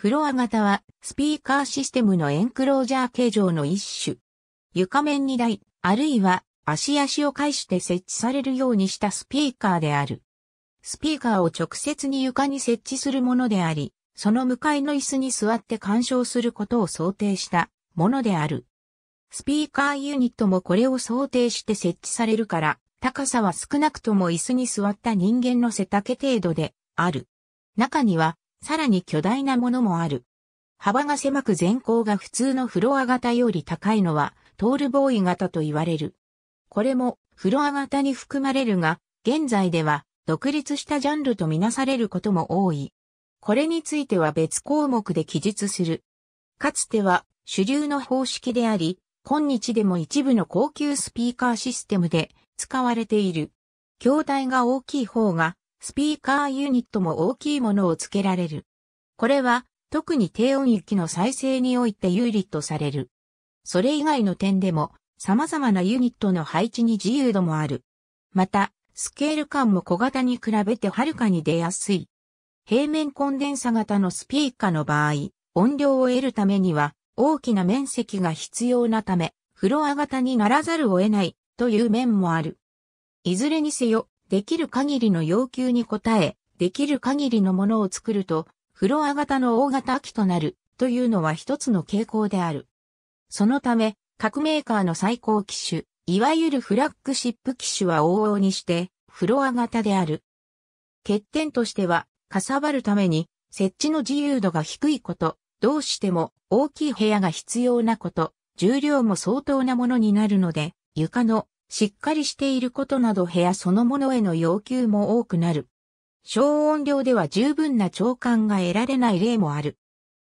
フロア型はスピーカーシステムのエンクロージャー形状の一種。床面2台、あるいは足足を介して設置されるようにしたスピーカーである。スピーカーを直接に床に設置するものであり、その向かいの椅子に座って鑑賞することを想定したものである。スピーカーユニットもこれを想定して設置されるから、高さは少なくとも椅子に座った人間の背丈程度である。中にはさらに巨大なものもある。幅が狭く前高が普通のフロア型より高いのは、トールボーイ型と言われる。これも、フロア型に含まれるが、現在では、独立したジャンルとみなされることも多い。これについては別項目で記述する。かつては、主流の方式であり、今日でも一部の高級スピーカーシステムで使われている。筐体が大きい方がスピーカーユニットも大きいものを付けられる。これは、特に低音域の再生において有利とされる。それ以外の点でも、様々なユニットの配置に自由度もある。また、スケール感も小型に比べてはるかに出やすい。平面コンデンサ型のスピーカーの場合、音量を得るためには大きな面積が必要なため、フロア型にならざるを得ないという面もある。いずれにせよ、できる限りの要求に応え、できる限りのものを作ると、フロア型の大型機となるというのは一つの傾向である。そのため、各メーカーの最高機種、いわゆるフラッグシップ機種は往々にして、フロア型である。欠点としては、かさばるために、設置の自由度が低いこと、どうしても大きい部屋が必要なこと、重量も相当なものになるので、床のしっかりしていることなど部屋そのものへの要求も多くなる。小音量では十分な聴感が得られない例もある。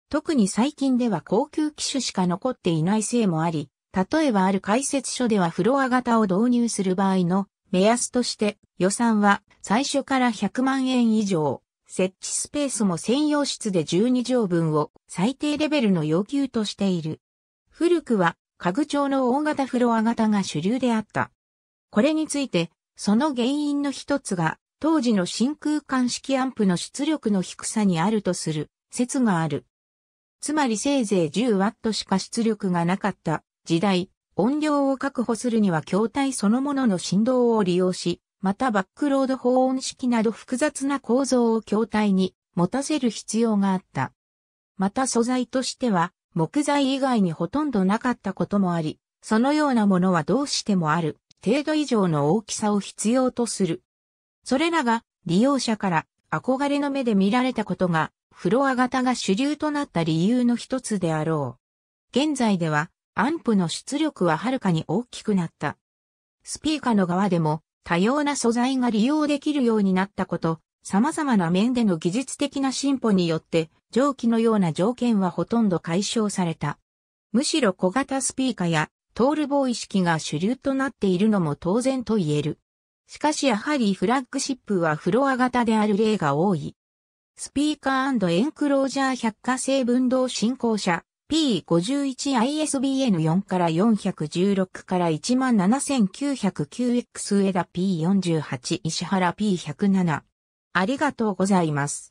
特に最近では高級機種しか残っていないせいもあり、例えばある解説書ではフロア型を導入する場合の目安として予算は最初から100万円以上、設置スペースも専用室で12畳分を最低レベルの要求としている。古くは家具調の大型フロア型が主流であった。これについて、その原因の一つが、当時の真空管式アンプの出力の低さにあるとする説がある。つまりせいぜい1 0トしか出力がなかった時代、音量を確保するには筐体そのものの振動を利用し、またバックロード保温式など複雑な構造を筐体に持たせる必要があった。また素材としては、木材以外にほとんどなかったこともあり、そのようなものはどうしてもある程度以上の大きさを必要とする。それらが利用者から憧れの目で見られたことがフロア型が主流となった理由の一つであろう。現在ではアンプの出力ははるかに大きくなった。スピーカーの側でも多様な素材が利用できるようになったこと、様々な面での技術的な進歩によって、蒸気のような条件はほとんど解消された。むしろ小型スピーカーやトールボーイ式が主流となっているのも当然と言える。しかしやはりフラッグシップはフロア型である例が多い。スピーカーエンクロージャー百科成分動進行車 P51ISBN4 から416から1 7 9 0 9 x 枝 P48 石原 P107 ありがとうございます。